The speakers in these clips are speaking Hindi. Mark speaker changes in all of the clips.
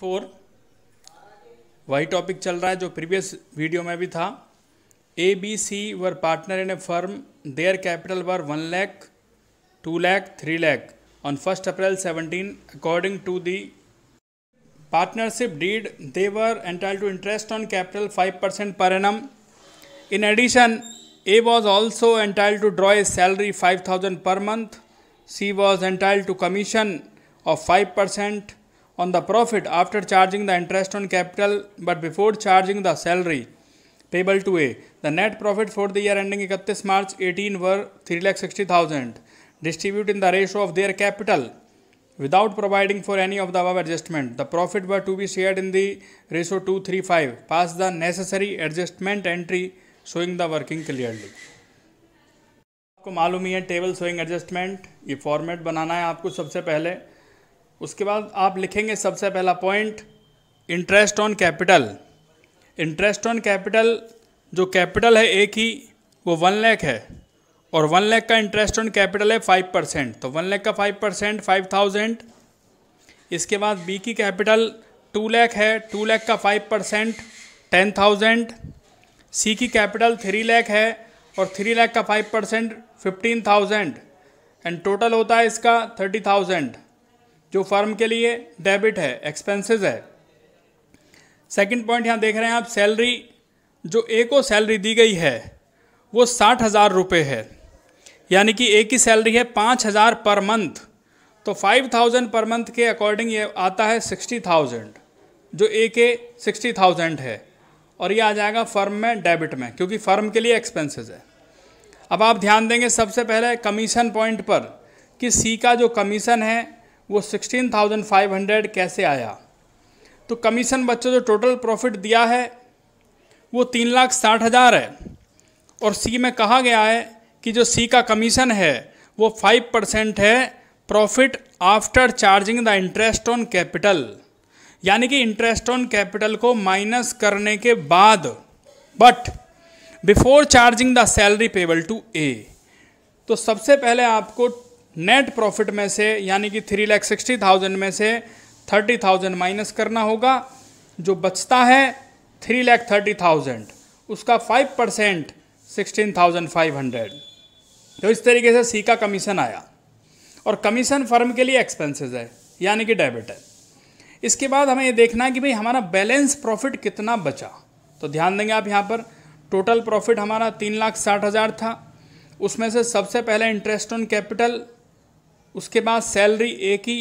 Speaker 1: फोर वही टॉपिक चल रहा है जो प्रीवियस वीडियो में भी था A B C were partner in a firm their capital were one lakh two lakh three lakh on first April seventeen according to the partnership deed were entitled to interest on capital five percent per annum in addition A was also entitled to draw a salary five thousand per month C was entitled to commission of five percent on the profit after charging the interest on capital but before charging the salary payable to A. The net profit for the year ending 31 March 18 were 3,60,000. Distribute in the ratio of their capital without providing for any of the above adjustment. The profit were to be shared in the ratio 235. Pass the necessary adjustment entry showing the working clearly. आपको मालूम ही है टेबल सोइंग एडजस्टमेंट ये फॉर्मेट बनाना है आपको सबसे पहले उसके बाद आप लिखेंगे सबसे पहला point interest on capital interest on capital जो कैपिटल है एक ही वो वन लैख है और वन लैख का इंटरेस्ट ऑन कैपिटल है फाइव परसेंट तो वन लैख का फाइव परसेंट फाइव थाउजेंड इसके बाद बी की कैपिटल टू लैख है टू लैख का five percent ten thousand C की कैपिटल थ्री लैख है और थ्री लैख का five percent fifteen thousand and total होता है इसका थर्टी थाउजेंड जो फर्म के लिए डेबिट है एक्सपेंसेस है सेकंड पॉइंट यहाँ देख रहे हैं आप सैलरी जो ए को सैलरी दी गई है वो साठ हज़ार रुपये है यानी कि ए की सैलरी है पाँच हज़ार पर मंथ तो फाइव थाउजेंड पर मंथ के अकॉर्डिंग ये आता है सिक्सटी थाउजेंड जो ए के सिक्सटी थाउजेंड है और ये आ जाएगा फर्म में डेबिट में क्योंकि फर्म के लिए एक्सपेंसेस है अब आप ध्यान देंगे सबसे पहले कमीशन पॉइंट पर कि सी का जो कमीशन है वो 16,500 कैसे आया तो कमीशन बच्चों जो टोटल प्रॉफिट दिया है वो तीन लाख साठ हज़ार है और सी में कहा गया है कि जो सी का कमीशन है वो फाइव परसेंट है profit after charging the interest on capital यानी कि इंटरेस्ट ऑन कैपिटल को माइनस करने के बाद but before charging the salary payable to A तो सबसे पहले आपको नेट प्रॉफिट में से यानी कि थ्री लैख सिक्सटी थाउजेंड में से थर्टी थाउजेंड माइनस करना होगा जो बचता है थ्री लैख थर्टी थाउजेंड उसका five percent sixteen thousand five hundred तो इस तरीके से सी का कमीशन आया और कमीशन फर्म के लिए एक्सपेंसेस है यानी कि डेबिट है इसके बाद हमें ये देखना है कि भाई हमारा बैलेंस प्रॉफिट कितना बचा तो ध्यान देंगे आप यहाँ पर टोटल प्रॉफिट हमारा तीन लाख साठ हज़ार था उसमें से सबसे पहले इंटरेस्ट ऑन कैपिटल उसके बाद सैलरी ए की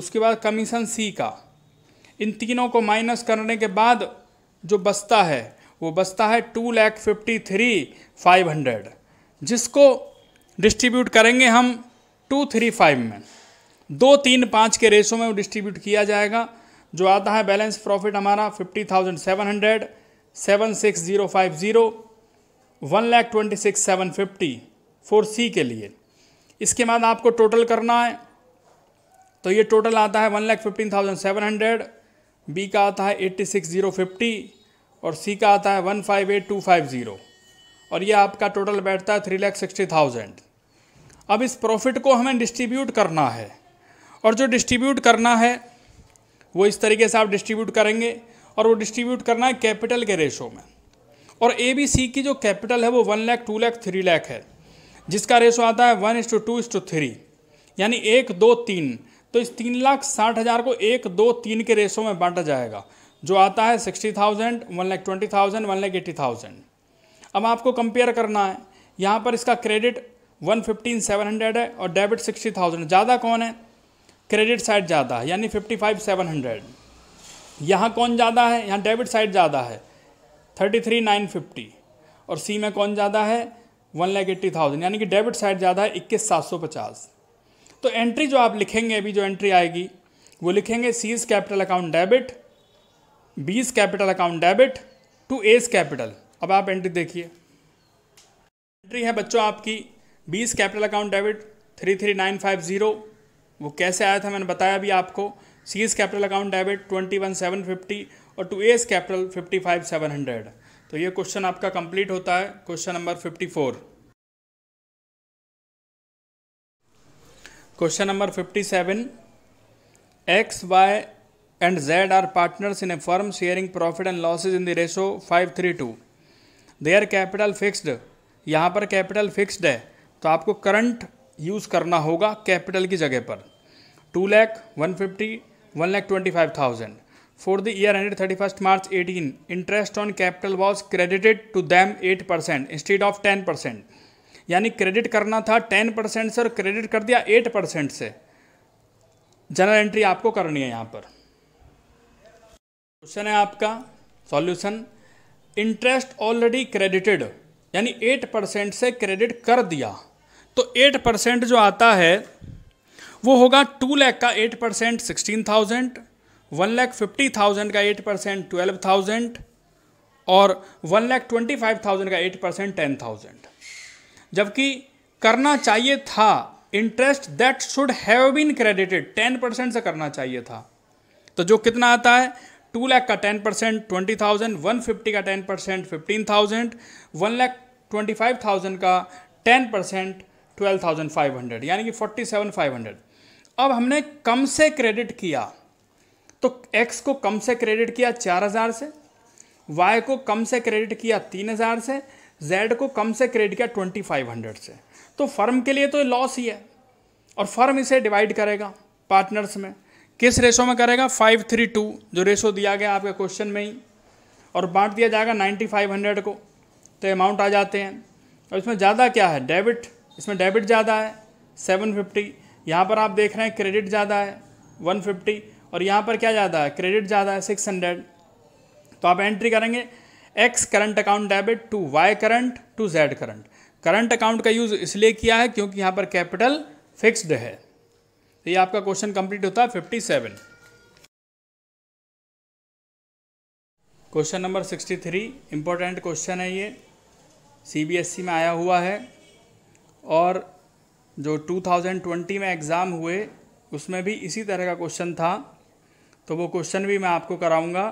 Speaker 1: उसके बाद कमीशन सी का इन तीनों को माइनस करने के बाद जो बचता है वो बचता है two lakh fifty three five hundred जिसको डिस्ट्रीब्यूट करेंगे हम टू थ्री फाइव में दो तीन पाँच के रेशो में डिस्ट्रीब्यूट किया जाएगा जो आता है बैलेंस प्रॉफिट हमारा fifty thousand seven hundred seven six zero five zero one lakh twenty six seven fifty four C के लिए इसके बाद आपको टोटल करना है तो ये टोटल आता है one lakh fifteen thousand seven hundred B का आता है एट्टी सिक्स ज़ीरो फिफ्टी और सी का आता है one five eight two five zero और ये आपका टोटल बैठता है थ्री लैख सिक्सटी थाउजेंड अब इस प्रॉफिट को हमें डिस्ट्रीब्यूट करना है और जो डिस्ट्रीब्यूट करना है वो इस तरीके से आप डिस्ट्रीब्यूट करेंगे और वो डिस्ट्रीब्यूट करना है कैपिटल के रेशो में और ए बी सी की जो कैपिटल है वो one lakh two lakh three lakh है जिसका रेशो आता है one is to two is to three यानी एक दो तीन तो इस तीन लाख साठ हज़ार को एक दो तीन के रेशो में बांटा जाएगा जो आता है sixty thousand one lakh twenty thousand one lakh eighty thousand अब आपको कंपेयर करना है यहाँ पर इसका credit one fifteen seven hundred है और डेबिट सिक्सटी थाउजेंड ज़्यादा कौन है क्रेडिट साइड ज़्यादा है यानी फिफ्टी फाइव सेवन हंड्रेड यहाँ कौन ज़्यादा है यहाँ डेबिट साइड ज़्यादा है थर्टी थ्री नाइन फिफ्टी और सी में कौन ज़्यादा है वन लैख एट्टी थाउजेंड यानी कि डेबिट साइड ज़्यादा है इक्कीस सात सौ पचास तो एंट्री जो आप लिखेंगे अभी जो एंट्री आएगी वो लिखेंगे C's capital account debit B's capital account debit to A's capital अब आप एंट्री देखिए एंट्री है बच्चों आपकी B's capital account debit three three nine five zero वो कैसे आया था मैंने बताया अभी आपको C's capital account debit twenty one seven fifty और to A's capital fifty five seven hundred तो ये क्वेश्चन आपका कंप्लीट होता है question number fifty four question number fifty seven X Y partners in a firm sharing profit and losses in the ratio five three two 532 their capital fixed यहाँ पर कैपिटल फिक्स्ड है तो आपको करंट यूज़ करना होगा कैपिटल की जगह पर two lakh one fifty one lakh twenty five thousand for the year ended 31st March 18, interest on capital was credited to them 8% instead of 10%. यानी क्रेडिट करना था 10% से और क्रेडिट कर दिया 8% से जनरल एंट्री आपको करनी है यहाँ पर क्वेश्चन है आपका सॉल्यूशन इंटरेस्ट ऑलरेडी क्रेडिटेड यानी 8% से क्रेडिट कर दिया तो 8% जो आता है वो होगा 2 लाख का 8% 16,000 वन लैख फिफ्टी थाउजेंड का एट परसेंट ट्वेल्व थाउजेंड और one lakh twenty five thousand का एट परसेंट टेन थाउजेंड जबकि करना चाहिए था interest that should have been credited ten percent से करना चाहिए था तो जो कितना आता है टू लैख का ten percent twenty thousand one fifty का ten percent fifteen thousand one lakh twenty five thousand का ten percent twelve thousand five hundred यानी कि फोर्टी सेवन फाइव हंड्रेड अब हमने कम से क्रेडिट किया तो एक्स को कम से क्रेडिट किया चार हज़ार से वाई को कम से क्रेडिट किया तीन हज़ार से जेड को कम से क्रेडिट किया ट्वेंटी फाइव हंड्रेड से तो फर्म के लिए तो लॉस ही है और फर्म इसे डिवाइड करेगा पार्टनर्स में किस रेशो में करेगा फाइव थ्री टू जो रेशो दिया गया आपके क्वेश्चन में ही और बांट दिया जाएगा नाइन्टी फाइव हंड्रेड को तो अमाउंट आ जाते हैं और इसमें ज़्यादा क्या है डेबिट इसमें डेबिट ज़्यादा है सेवन फिफ्टी यहाँ पर आप देख रहे हैं क्रेडिट ज़्यादा है वन फिफ्टी और यहाँ पर क्या ज़्यादा है क्रेडिट ज़्यादा है सिक्स हंड्रेड तो आप एंट्री करेंगे X current account debit to Y current to Z current current account का यूज़ इसलिए किया है क्योंकि यहाँ पर कैपिटल फिक्स्ड है तो ये आपका क्वेश्चन कंप्लीट होता है fifty seven question number sixty three important question है ये सीबीएसई e में आया हुआ है और जो टू थाउजेंड ट्वेंटी में एग्ज़ाम हुए उसमें भी इसी तरह का क्वेश्चन था तो वो क्वेश्चन भी मैं आपको कराऊंगा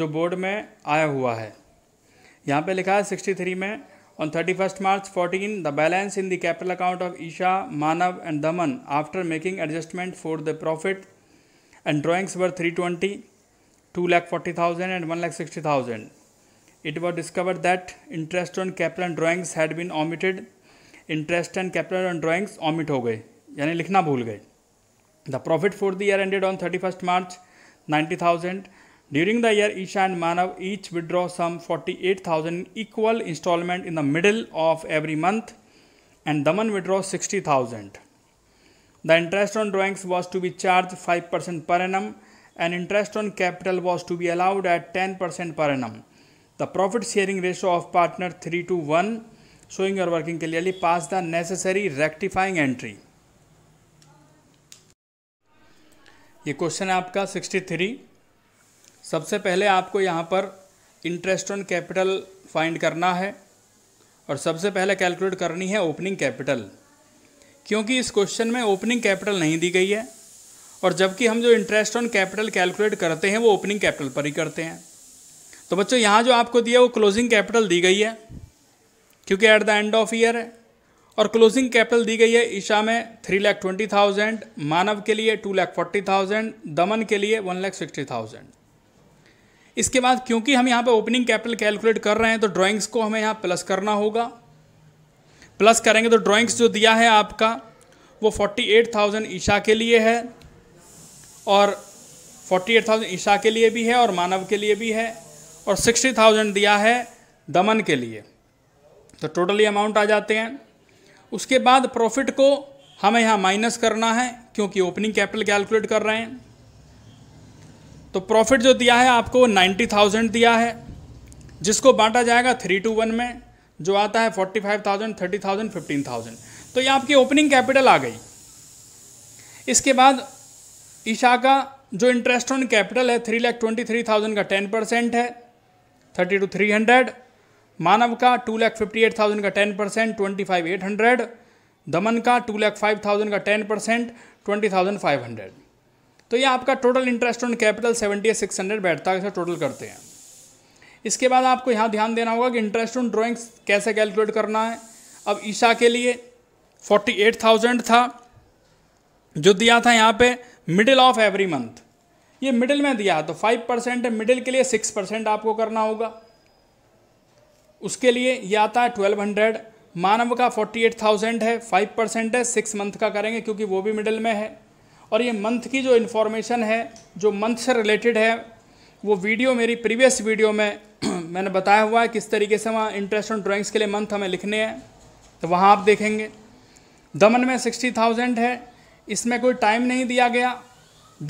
Speaker 1: जो बोर्ड में आया हुआ है यहाँ पे लिखा है सिक्सटी थ्री में on thirty first March fourteen the balance in the capital account of Isha Manav and Daman after making adjustment for the profit and drawings were three twenty two lakh forty thousand and one lakh sixty thousand it was discover that interest on capital and drawings had been omitted interest and capital and drawings omit हो गए यानी लिखना भूल गए the profit for the year ended on thirty first March 90,000. During the year, Isha and Manav each withdraw some 48,000 equal installment in the middle of every month and Daman withdraws 60,000. The interest on drawings was to be charged 5% per annum and interest on capital was to be allowed at 10% per annum. The profit sharing ratio of partner 3 to 1 showing your working clearly pass the necessary rectifying entry. ये क्वेश्चन है आपका सिक्सटी थ्री सबसे पहले आपको यहाँ पर इंटरेस्ट ऑन कैपिटल फाइंड करना है और सबसे पहले कैलकुलेट करनी है ओपनिंग कैपिटल क्योंकि इस क्वेश्चन में ओपनिंग कैपिटल नहीं दी गई है और जबकि हम जो इंटरेस्ट ऑन कैपिटल कैलकुलेट करते हैं वो ओपनिंग कैपिटल पर ही करते हैं तो बच्चों यहाँ जो आपको दिया वो क्लोजिंग कैपिटल दी गई है क्योंकि at the end of year है और क्लोजिंग कैपिटल दी गई है ईशा में थ्री लैख ट्वेंटी थाउजेंड मानव के लिए टू लैख फोर्टी थाउजेंड दमन के लिए वन लैख सिक्सटी थाउजेंड इसके बाद क्योंकि हम यहाँ पर ओपनिंग कैपिटल कैलकुलेट कर रहे हैं तो ड्राइंग्स को हमें यहाँ प्लस करना होगा प्लस करेंगे तो ड्राइंग्स जो दिया है आपका वो फोर्टी एट थाउजेंड ईशा के लिए है और फोर्टी एट थाउजेंड ईशा के लिए भी है और मानव के लिए भी है और सिक्सटी थाउजेंड दिया है दमन के लिए तो टोटली अमाउंट आ जाते हैं उसके बाद प्रॉफिट को हमें यहाँ माइनस करना है क्योंकि ओपनिंग कैपिटल कैलकुलेट कर रहे हैं तो प्रॉफिट जो दिया है आपको नाइन्टी थाउजेंड दिया है जिसको बांटा जाएगा थ्री टू वन में जो आता है forty five thousand thirty thousand fifteen thousand तो ये आपकी ओपनिंग कैपिटल आ गई इसके बाद ईशा का जो इंटरेस्ट ऑन कैपिटल है three lakh twenty three thousand का टेन परसेंट है thirty two three hundred Manav का two lakh fifty eight thousand का ten percent twenty five eight hundred Daman का टू लैख फाइव थाउजेंड का ten percent twenty thousand five hundred तो ये आपका total interest on capital seventy six hundred बैठता है टोटल करते हैं इसके बाद आपको यहाँ ध्यान देना होगा कि इंटरेस्ट ऑन ड्रॉइंग्स कैसे कैलकुलेट करना है अब ईशा के लिए फोर्टी एट थाउजेंड था जो दिया था यहाँ पे मिडिल ऑफ एवरी मंथ ये मिडिल में दिया तो फाइव परसेंट मिडिल के लिए सिक्स परसेंट आपको करना होगा उसके लिए ये आता है ट्वेल्व हंड्रेड मानव का फोर्टी एट थाउजेंड है फाइव परसेंट है सिक्स मंथ का करेंगे क्योंकि वो भी मिडिल में है और ये मंथ की जो इन्फॉर्मेशन है जो मंथ से रिलेटेड है वो वीडियो मेरी प्रीवियस वीडियो में मैंने बताया हुआ है किस तरीके से वहाँ इंटरेस्ट ऑन ड्राइंग्स के लिए मंथ हमें लिखने हैं तो वहाँ आप देखेंगे दमन में सिक्सटी थाउजेंड है इसमें कोई टाइम नहीं दिया गया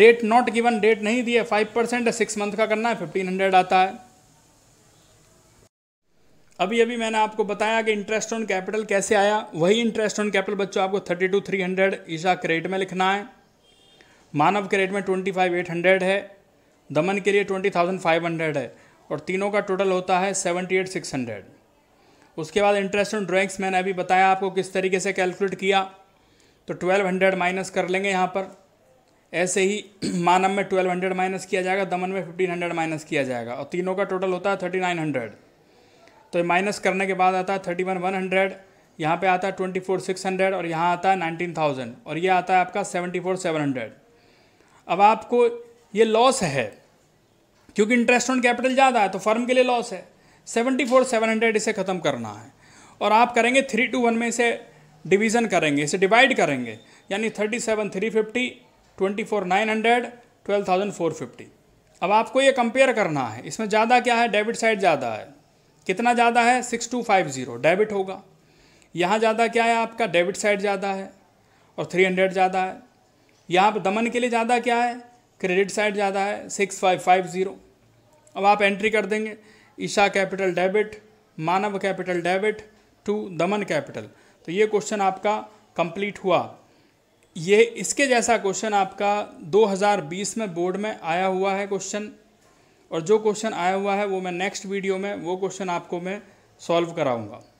Speaker 1: डेट नॉट गिवन डेट नहीं दिए फाइव परसेंट सिक्स मंथ का करना है फिफ्टीन हंड्रेड आता है अभी अभी मैंने आपको बताया कि इंटरेस्ट ऑन कैपिटल कैसे आया वही इंटरेस्ट ऑन कैपिटल बच्चों आपको thirty two three hundred Isha credit में लिखना है मानव क्रेडिट में ट्वेंटी फाइव एट हंड्रेड है दमन के लिए ट्वेंटी थाउजेंड फाइव हंड्रेड है और तीनों का टोटल होता है सेवेंटी एट सिक्स हंड्रेड उसके बाद इंटरेस्ट ऑन ड्रॉइंग्स मैंने अभी बताया आपको किस तरीके से कैलकुलेट किया तो ट्वेल्व हंड्रेड माइनस कर लेंगे यहाँ पर ऐसे ही मानव में ट्वेल्व हंड्रेड माइनस किया जाएगा दमन में फिफ्टीन हंड्रेड माइनस किया जाएगा और तीनों का टोटल होता है थर्टी नाइन हंड्रेड तो ये माइनस करने के बाद आता है थर्टी वन वन हंड्रेड यहाँ पर आता है ट्वेंटी फोर सिक्स हंड्रेड और यहाँ आता है नाइनटीन थाउजेंड और ये आता है आपका सेवेंटी फोर सेवन हंड्रेड अब आपको ये लॉस है क्योंकि इंटरेस्ट ऑन कैपिटल ज़्यादा है तो फर्म के लिए लॉस है सेवेंटी फोर सेवन हंड्रेड इसे ख़त्म करना है और आप करेंगे थ्री टू वन में इसे डिवीज़न करेंगे इसे डिवाइड करेंगे यानी thirty seven three fifty twenty four nine hundred twelve thousand four fifty अब आपको ये कंपेयर करना है इसमें ज़्यादा क्या है डेबिट साइड ज़्यादा है कितना ज़्यादा है six two five zero debit होगा यहाँ ज़्यादा क्या है आपका डेबिट साइड ज़्यादा है और थ्री हंड्रेड ज़्यादा है यहाँ पर दमन के लिए ज़्यादा क्या है क्रेडिट साइड ज़्यादा है सिक्स फाइव फाइव ज़ीरो अब आप एंट्री कर देंगे Isha capital debit Manav capital debit to Daman capital तो ये क्वेश्चन आपका कंप्लीट हुआ ये इसके जैसा क्वेश्चन आपका 2020 में बोर्ड में आया हुआ है क्वेश्चन और जो क्वेश्चन आया हुआ है वो मैं नेक्स्ट वीडियो में वो क्वेश्चन आपको मैं सॉल्व कराऊँगा